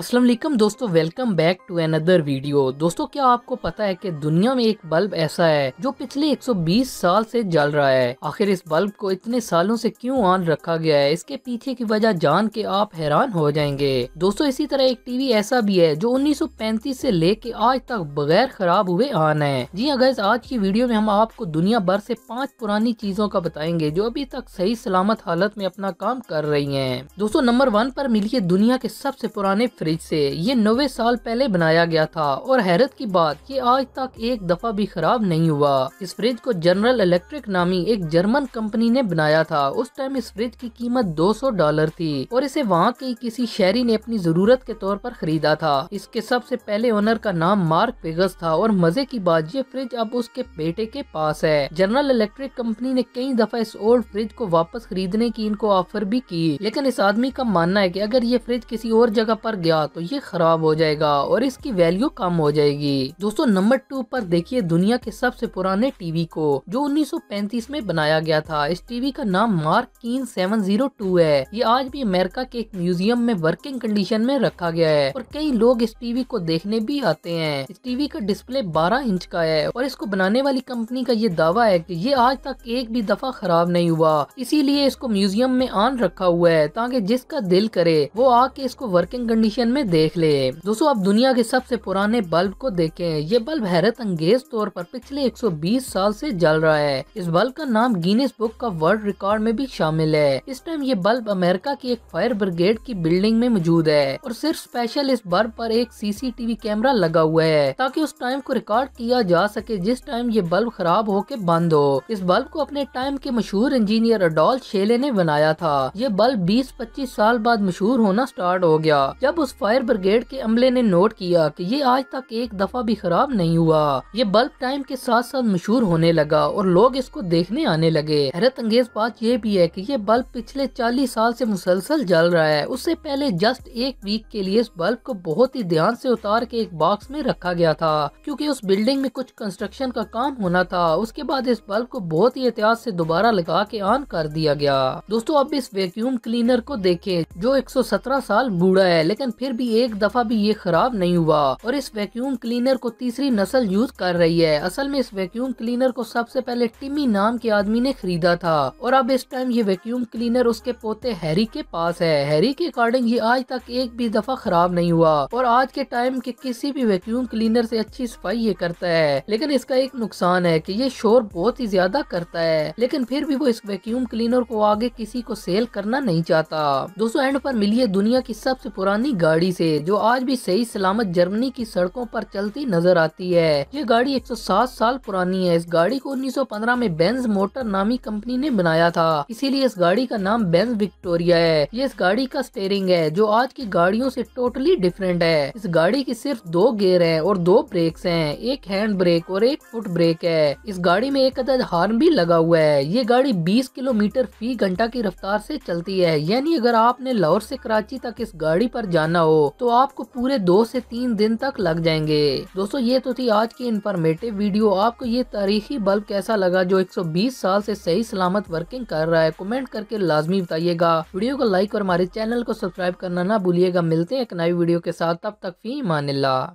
असलम दोस्तों welcome back to another video दोस्तों क्या आपको पता है कि दुनिया में एक बल्ब ऐसा है जो पिछले 120 साल से जल रहा है आखिर इस बल्ब को इतने सालों से क्यों ऑन रखा गया है इसके पीछे की वजह जान के आप हैरान हो जाएंगे दोस्तों इसी तरह एक टीवी ऐसा भी है जो 1935 से लेके आज तक बगैर खराब हुए ऑन है जी अगर हाँ आज की वीडियो में हम आपको दुनिया भर से पाँच पुरानी चीजों का बताएंगे जो अभी तक सही सलामत हालत में अपना काम कर रही है दोस्तों नंबर वन पर मिलिए दुनिया के सबसे पुराने फ्रिज ब्रिज से ये नबे साल पहले बनाया गया था और हैरत की बात ये आज तक एक दफा भी खराब नहीं हुआ इस फ्रिज को जनरल इलेक्ट्रिक नामी एक जर्मन कंपनी ने बनाया था उस टाइम इस फ्रिज की कीमत 200 डॉलर थी और इसे वहाँ के किसी शहरी ने अपनी जरूरत के तौर पर खरीदा था इसके सबसे पहले ओनर का नाम मार्क पेगस था और मजे की बात ये फ्रिज अब उसके बेटे के पास है जनरल इलेक्ट्रिक कंपनी ने कई दफा इस ओल्ड फ्रिज को वापस खरीदने की इनको ऑफर भी की लेकिन इस आदमी का मानना है की अगर ये फ्रिज किसी और जगह पर गया जाएगा तो ये खराब हो जाएगा और इसकी वैल्यू कम हो जाएगी दोस्तों नंबर टू पर देखिए दुनिया के सबसे पुराने टीवी को जो 1935 में बनाया गया था इस टीवी का नाम मार्क कीन 702 है ये आज भी अमेरिका के एक म्यूजियम में वर्किंग कंडीशन में रखा गया है और कई लोग इस टीवी को देखने भी आते हैं इस टीवी का डिस्प्ले बारह इंच का है और इसको बनाने वाली कंपनी का ये दावा है की ये आज तक एक भी दफा खराब नहीं हुआ इसीलिए इसको म्यूजियम में आन रखा हुआ है ताकि जिसका दिल करे वो आके इसको वर्किंग कंडीशन सेक्शन में देख ले दोस्तों आप दुनिया के सबसे पुराने बल्ब को देखे ये बल्ब हैरत अंगेज तौर पर पिछले 120 साल से जल रहा है इस बल्ब का नाम गिनेस बुक का वर्ल्ड रिकॉर्ड में भी शामिल है इस टाइम ये बल्ब अमेरिका की एक फायर ब्रिगेड की बिल्डिंग में मौजूद है और सिर्फ स्पेशल इस बल्ब आरोप एक सीसीटीवी कैमरा लगा हुआ है ताकि उस टाइम को रिकॉर्ड किया जा सके जिस टाइम ये बल्ब खराब होके बंद हो इस बल्ब को अपने टाइम के मशहूर इंजीनियर अडोल शेले ने बनाया था ये बल्ब बीस पच्चीस साल बाद मशहूर होना स्टार्ट हो गया जब उस उस फायर ब्रिगेड के अमले ने नोट किया कि ये आज तक एक दफा भी खराब नहीं हुआ ये बल्ब टाइम के साथ साथ मशहूर होने लगा और लोग इसको देखने आने लगे हैरत अंगेज बात यह भी है कि ये बल्ब पिछले 40 साल से मुसलसल जल रहा है उससे पहले जस्ट एक वीक के लिए इस बल्ब को बहुत ही ध्यान से उतार के एक बॉक्स में रखा गया था क्योंकि उस बिल्डिंग में कुछ कंस्ट्रक्शन का काम होना था उसके बाद इस बल्ब को बहुत ही एहतियात से दोबारा लगा के ऑन कर दिया गया दोस्तों अब इस वैक्यूम क्लीनर को देखें जो 117 साल बूढ़ा है लेकिन फिर भी एक दफा भी ये खराब नहीं हुआ और इस वैक्यूम क्लीनर को तीसरी नस्ल यूज कर रही है असल में इस वैक्यूम क्लीनर को सबसे पहले टिमी नाम के आदमी ने खरीदा था और अब इस टाइम ये वैक्यूम क्लीनर उसके पोते हैरी के पास है हैरी के अकॉर्डिंग ये आज तक एक भी दफा खराब नहीं हुआ और आज के टाइम के किसी भी वैक्यूम क्लीनर से अच्छी सफाई ये करता है लेकिन इसका एक नुकसान है कि ये शोर बहुत ही ज्यादा करता है लेकिन फिर भी वो इस वैक्यूम क्लीनर को आगे किसी को सेल करना नहीं चाहता दोस्तों एंड पर मिली है दुनिया की सबसे पुरानी गाड़ी गाड़ी से जो आज भी सही सलामत जर्मनी की सड़कों पर चलती नजर आती है ये गाड़ी 107 साल पुरानी है इस गाड़ी को 1915 में बेंज मोटर नामी कंपनी ने बनाया था इसीलिए इस गाड़ी का नाम बेंज विक्टोरिया है ये इस गाड़ी का स्टेयरिंग है जो आज की गाड़ियों से टोटली डिफरेंट है इस गाड़ी की सिर्फ दो गेयर है और दो ब्रेक्स है एक हैंड ब्रेक और एक फुट ब्रेक है इस गाड़ी में एक अदद हार्न भी लगा हुआ है ये गाड़ी बीस किलोमीटर फी घंटा की रफ्तार ऐसी चलती है यानी अगर आपने लाहौर ऐसी कराची तक इस गाड़ी आरोप जाना ना हो तो आपको पूरे दो से तीन दिन तक लग जाएंगे दोस्तों ये तो थी आज की इन्फॉर्मेटिव वीडियो आपको ये तारीखी बल्ब कैसा लगा जो 120 साल से सही सलामत वर्किंग कर रहा है कमेंट करके लाजमी बताइएगा वीडियो को लाइक और हमारे चैनल को सब्सक्राइब करना ना भूलिएगा मिलते हैं एक नई वीडियो के साथ तब तक फी ला